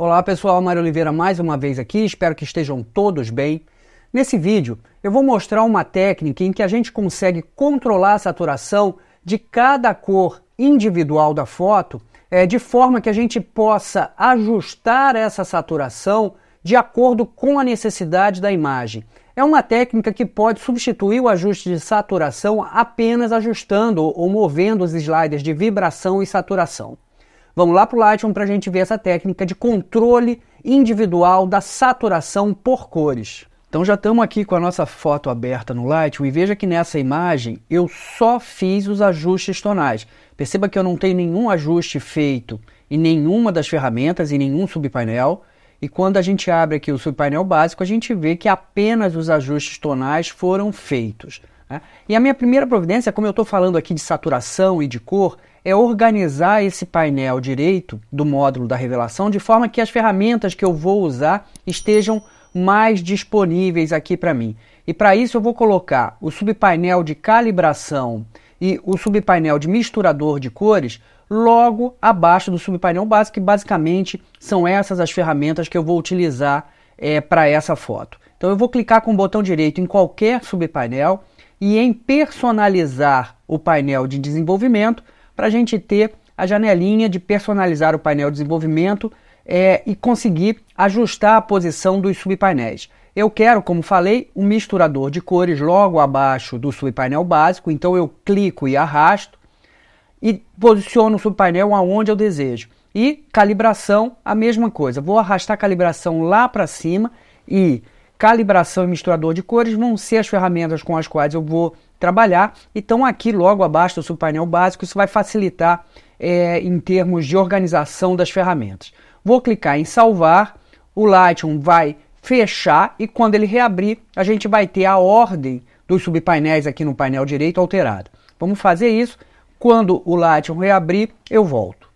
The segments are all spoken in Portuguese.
Olá pessoal, Mário Oliveira mais uma vez aqui, espero que estejam todos bem. Nesse vídeo eu vou mostrar uma técnica em que a gente consegue controlar a saturação de cada cor individual da foto, é, de forma que a gente possa ajustar essa saturação de acordo com a necessidade da imagem. É uma técnica que pode substituir o ajuste de saturação apenas ajustando ou movendo os sliders de vibração e saturação. Vamos lá para o Lightroom para a gente ver essa técnica de controle individual da saturação por cores. Então já estamos aqui com a nossa foto aberta no Lightroom e veja que nessa imagem eu só fiz os ajustes tonais. Perceba que eu não tenho nenhum ajuste feito em nenhuma das ferramentas, em nenhum subpainel. E quando a gente abre aqui o subpainel básico, a gente vê que apenas os ajustes tonais foram feitos. Né? E a minha primeira providência, como eu estou falando aqui de saturação e de cor, é organizar esse painel direito do módulo da revelação de forma que as ferramentas que eu vou usar estejam mais disponíveis aqui para mim. E para isso eu vou colocar o subpainel de calibração e o subpainel de misturador de cores logo abaixo do subpainel básico, que basicamente são essas as ferramentas que eu vou utilizar é, para essa foto. Então eu vou clicar com o botão direito em qualquer subpainel e em personalizar o painel de desenvolvimento para a gente ter a janelinha de personalizar o painel de desenvolvimento é, e conseguir ajustar a posição dos subpainéis. Eu quero, como falei, um misturador de cores logo abaixo do subpainel básico, então eu clico e arrasto e posiciono o subpainel aonde eu desejo. E calibração, a mesma coisa. Vou arrastar a calibração lá para cima e calibração e misturador de cores vão ser as ferramentas com as quais eu vou trabalhar. Então aqui logo abaixo do subpainel básico, isso vai facilitar é, em termos de organização das ferramentas. Vou clicar em salvar, o Lightroom vai fechar e quando ele reabrir, a gente vai ter a ordem dos subpainéis aqui no painel direito alterado. Vamos fazer isso. Quando o Lightroom reabrir, eu volto.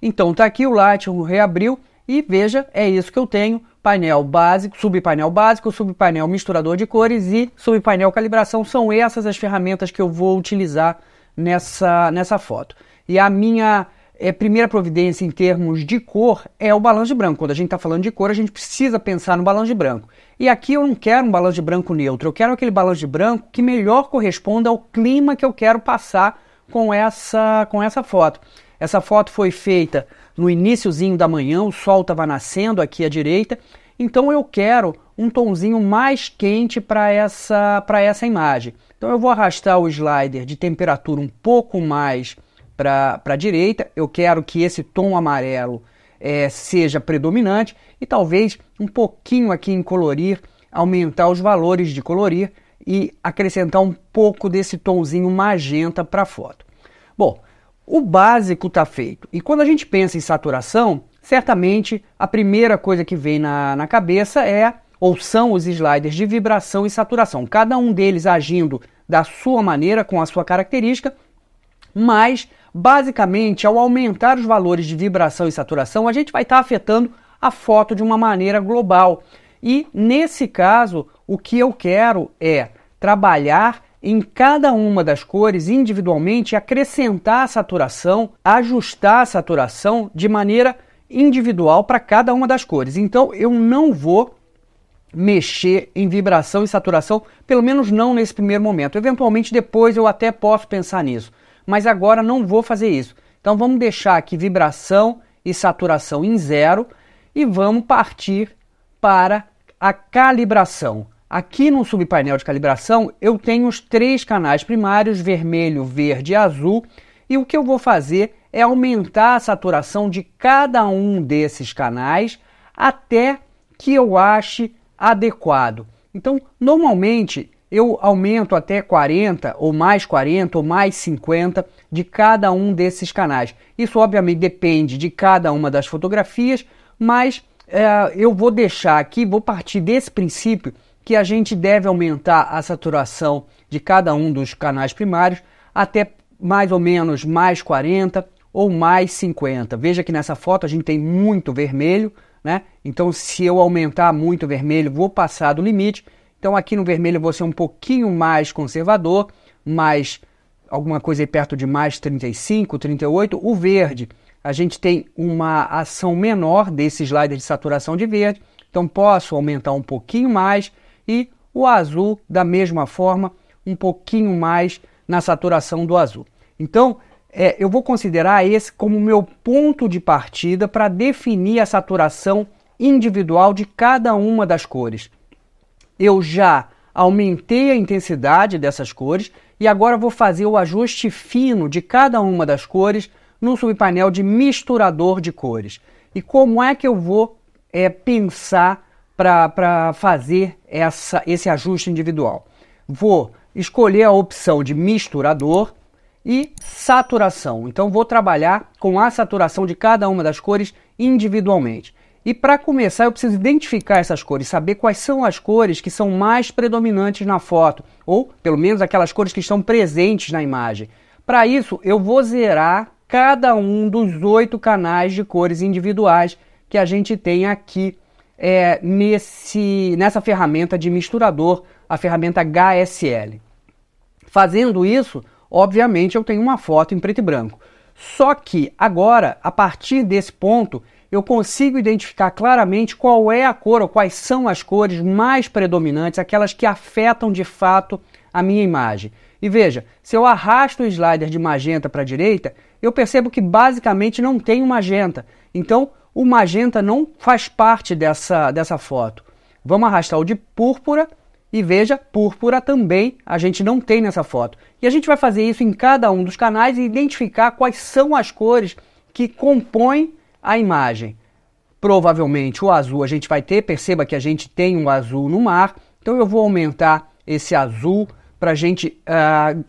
Então está aqui o Lightroom reabriu e veja, é isso que eu tenho painel básico, subpainel básico, subpainel misturador de cores e subpainel calibração. São essas as ferramentas que eu vou utilizar nessa, nessa foto. E a minha é, primeira providência em termos de cor é o balanço de branco. Quando a gente está falando de cor, a gente precisa pensar no balanço de branco. E aqui eu não quero um balanço de branco neutro, eu quero aquele balanço de branco que melhor corresponda ao clima que eu quero passar com essa, com essa foto. Essa foto foi feita no iníciozinho da manhã, o sol estava nascendo aqui à direita, então eu quero um tonzinho mais quente para essa, para essa imagem. Então eu vou arrastar o slider de temperatura um pouco mais para a direita, eu quero que esse tom amarelo é, seja predominante e talvez um pouquinho aqui em colorir, aumentar os valores de colorir e acrescentar um pouco desse tonzinho magenta para a foto. Bom, o básico está feito. E quando a gente pensa em saturação, certamente a primeira coisa que vem na, na cabeça é ou são os sliders de vibração e saturação, cada um deles agindo da sua maneira, com a sua característica, mas basicamente ao aumentar os valores de vibração e saturação, a gente vai estar tá afetando a foto de uma maneira global. E nesse caso, o que eu quero é trabalhar em cada uma das cores individualmente acrescentar a saturação, ajustar a saturação de maneira individual para cada uma das cores. Então eu não vou mexer em vibração e saturação, pelo menos não nesse primeiro momento. Eventualmente depois eu até posso pensar nisso, mas agora não vou fazer isso. Então vamos deixar aqui vibração e saturação em zero e vamos partir para a calibração. Aqui no subpainel de calibração eu tenho os três canais primários, vermelho, verde e azul, e o que eu vou fazer é aumentar a saturação de cada um desses canais até que eu ache adequado. Então, normalmente eu aumento até 40 ou mais 40 ou mais 50 de cada um desses canais. Isso obviamente depende de cada uma das fotografias, mas é, eu vou deixar aqui, vou partir desse princípio que a gente deve aumentar a saturação de cada um dos canais primários até mais ou menos mais 40 ou mais 50. Veja que nessa foto a gente tem muito vermelho, né? Então se eu aumentar muito vermelho, vou passar do limite. Então aqui no vermelho vou ser um pouquinho mais conservador, mais alguma coisa aí perto de mais 35, 38. O verde, a gente tem uma ação menor desse slider de saturação de verde. Então posso aumentar um pouquinho mais e o azul, da mesma forma, um pouquinho mais na saturação do azul. Então, é, eu vou considerar esse como meu ponto de partida para definir a saturação individual de cada uma das cores. Eu já aumentei a intensidade dessas cores e agora vou fazer o ajuste fino de cada uma das cores no subpainel de misturador de cores. E como é que eu vou é, pensar para fazer essa, esse ajuste individual. Vou escolher a opção de misturador e saturação. Então vou trabalhar com a saturação de cada uma das cores individualmente. E para começar, eu preciso identificar essas cores, saber quais são as cores que são mais predominantes na foto, ou pelo menos aquelas cores que estão presentes na imagem. Para isso, eu vou zerar cada um dos oito canais de cores individuais que a gente tem aqui é, nesse, nessa ferramenta de misturador, a ferramenta HSL. Fazendo isso, obviamente eu tenho uma foto em preto e branco. Só que agora, a partir desse ponto, eu consigo identificar claramente qual é a cor ou quais são as cores mais predominantes, aquelas que afetam de fato a minha imagem. E veja, se eu arrasto o slider de magenta para a direita, eu percebo que basicamente não tem magenta. Então, o magenta não faz parte dessa, dessa foto. Vamos arrastar o de púrpura e veja, púrpura também a gente não tem nessa foto. E a gente vai fazer isso em cada um dos canais e identificar quais são as cores que compõem a imagem. Provavelmente o azul a gente vai ter, perceba que a gente tem um azul no mar, então eu vou aumentar esse azul para a gente, uh,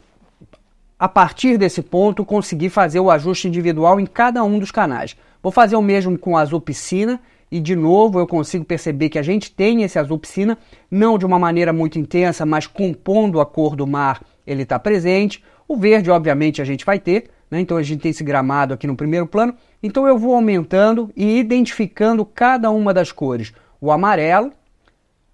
a partir desse ponto, conseguir fazer o ajuste individual em cada um dos canais. Vou fazer o mesmo com a azul piscina e de novo eu consigo perceber que a gente tem esse azul piscina, não de uma maneira muito intensa, mas compondo a cor do mar, ele está presente. O verde, obviamente, a gente vai ter, né? então a gente tem esse gramado aqui no primeiro plano. Então eu vou aumentando e identificando cada uma das cores. O amarelo,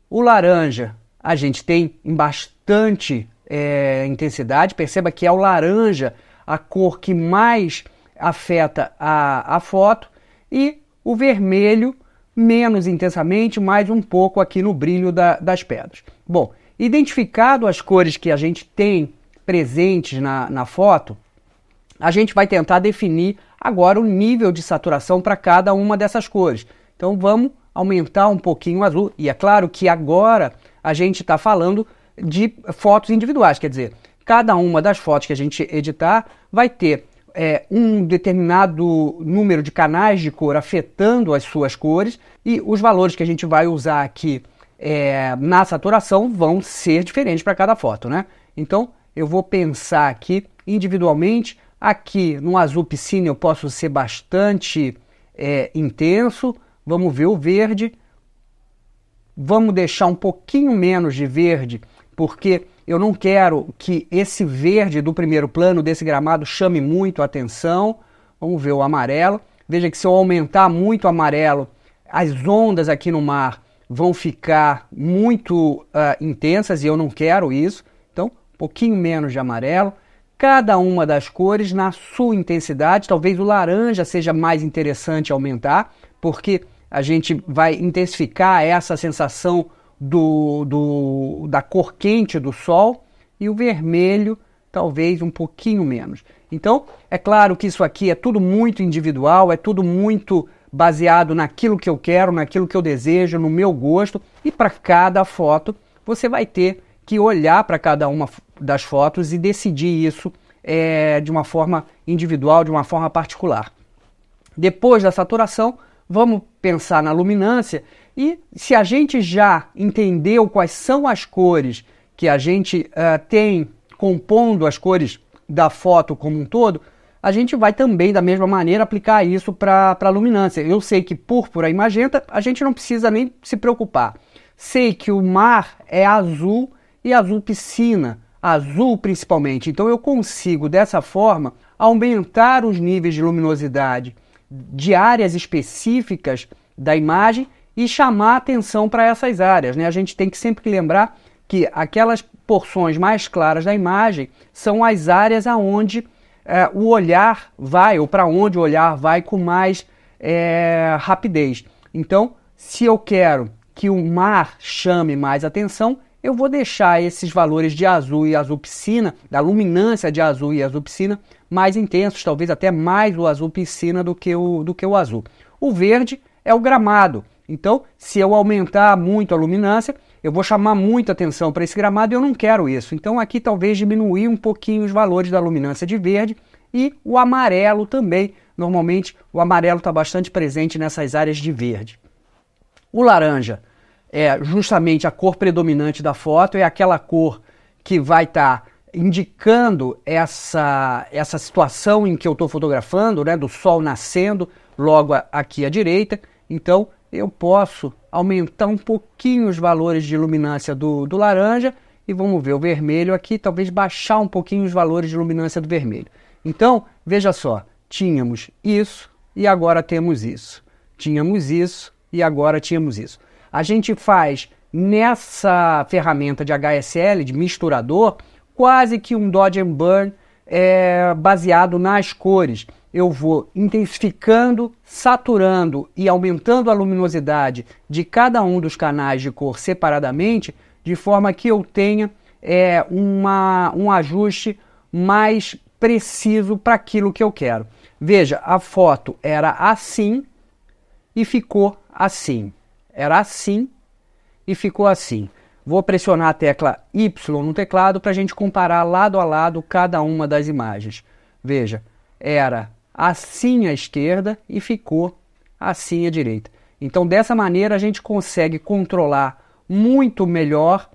o laranja, a gente tem em bastante bastante é, intensidade. Perceba que é o laranja a cor que mais afeta a, a foto e o vermelho menos intensamente, mais um pouco aqui no brilho da, das pedras. Bom, identificado as cores que a gente tem presentes na, na foto, a gente vai tentar definir agora o nível de saturação para cada uma dessas cores. Então vamos aumentar um pouquinho o azul, e é claro que agora a gente está falando de fotos individuais. Quer dizer, cada uma das fotos que a gente editar vai ter é, um determinado número de canais de cor afetando as suas cores e os valores que a gente vai usar aqui é, na saturação vão ser diferentes para cada foto, né? Então eu vou pensar aqui individualmente. Aqui no azul piscina eu posso ser bastante é, intenso. Vamos ver o verde. Vamos deixar um pouquinho menos de verde porque eu não quero que esse verde do primeiro plano desse gramado chame muito a atenção. Vamos ver o amarelo. Veja que se eu aumentar muito o amarelo, as ondas aqui no mar vão ficar muito uh, intensas e eu não quero isso. Então, um pouquinho menos de amarelo. Cada uma das cores na sua intensidade. Talvez o laranja seja mais interessante aumentar, porque a gente vai intensificar essa sensação do, do, da cor quente do sol e o vermelho talvez um pouquinho menos. Então, é claro que isso aqui é tudo muito individual, é tudo muito baseado naquilo que eu quero, naquilo que eu desejo, no meu gosto, e para cada foto você vai ter que olhar para cada uma das fotos e decidir isso é, de uma forma individual, de uma forma particular. Depois da saturação, Vamos pensar na luminância e se a gente já entendeu quais são as cores que a gente uh, tem compondo as cores da foto como um todo, a gente vai também, da mesma maneira, aplicar isso para a luminância. Eu sei que púrpura e magenta a gente não precisa nem se preocupar. Sei que o mar é azul e azul piscina, azul principalmente. Então eu consigo, dessa forma, aumentar os níveis de luminosidade de áreas específicas da imagem e chamar atenção para essas áreas. Né? A gente tem que sempre lembrar que aquelas porções mais claras da imagem são as áreas aonde é, o olhar vai, ou para onde o olhar vai com mais é, rapidez. Então, se eu quero que o mar chame mais atenção, eu vou deixar esses valores de azul e azul piscina, da luminância de azul e azul piscina, mais intensos, talvez até mais o azul piscina do que o, do que o azul. O verde é o gramado. Então, se eu aumentar muito a luminância, eu vou chamar muita atenção para esse gramado e eu não quero isso. Então, aqui talvez diminuir um pouquinho os valores da luminância de verde e o amarelo também. Normalmente, o amarelo está bastante presente nessas áreas de verde. O laranja é justamente a cor predominante da foto, é aquela cor que vai estar tá indicando essa, essa situação em que eu estou fotografando, né, do sol nascendo logo a, aqui à direita. Então eu posso aumentar um pouquinho os valores de luminância do, do laranja e vamos ver o vermelho aqui, talvez baixar um pouquinho os valores de luminância do vermelho. Então, veja só, tínhamos isso e agora temos isso. Tínhamos isso e agora tínhamos isso. A gente faz nessa ferramenta de HSL, de misturador, quase que um dodge and burn é, baseado nas cores. Eu vou intensificando, saturando e aumentando a luminosidade de cada um dos canais de cor separadamente, de forma que eu tenha é, uma, um ajuste mais preciso para aquilo que eu quero. Veja, a foto era assim e ficou assim. Era assim e ficou assim. Vou pressionar a tecla Y no teclado para a gente comparar lado a lado cada uma das imagens. Veja, era assim à esquerda e ficou assim à direita. Então, dessa maneira, a gente consegue controlar muito melhor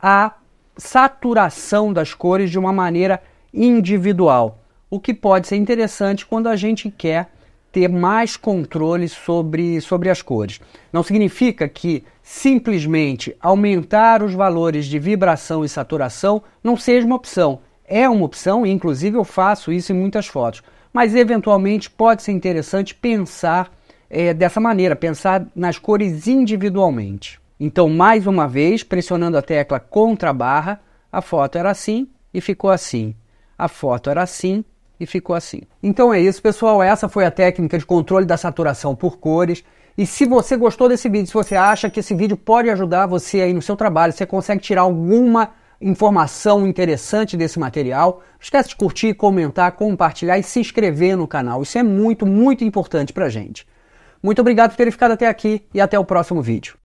a saturação das cores de uma maneira individual, o que pode ser interessante quando a gente quer ter mais controle sobre, sobre as cores. Não significa que simplesmente aumentar os valores de vibração e saturação não seja uma opção. É uma opção, e inclusive eu faço isso em muitas fotos. Mas eventualmente pode ser interessante pensar é, dessa maneira, pensar nas cores individualmente. Então, mais uma vez, pressionando a tecla contra a barra, a foto era assim e ficou assim. A foto era assim e ficou assim. Então é isso, pessoal. Essa foi a técnica de controle da saturação por cores. E se você gostou desse vídeo, se você acha que esse vídeo pode ajudar você aí no seu trabalho, você consegue tirar alguma informação interessante desse material, não esquece de curtir, comentar, compartilhar e se inscrever no canal. Isso é muito, muito importante pra gente. Muito obrigado por ter ficado até aqui e até o próximo vídeo.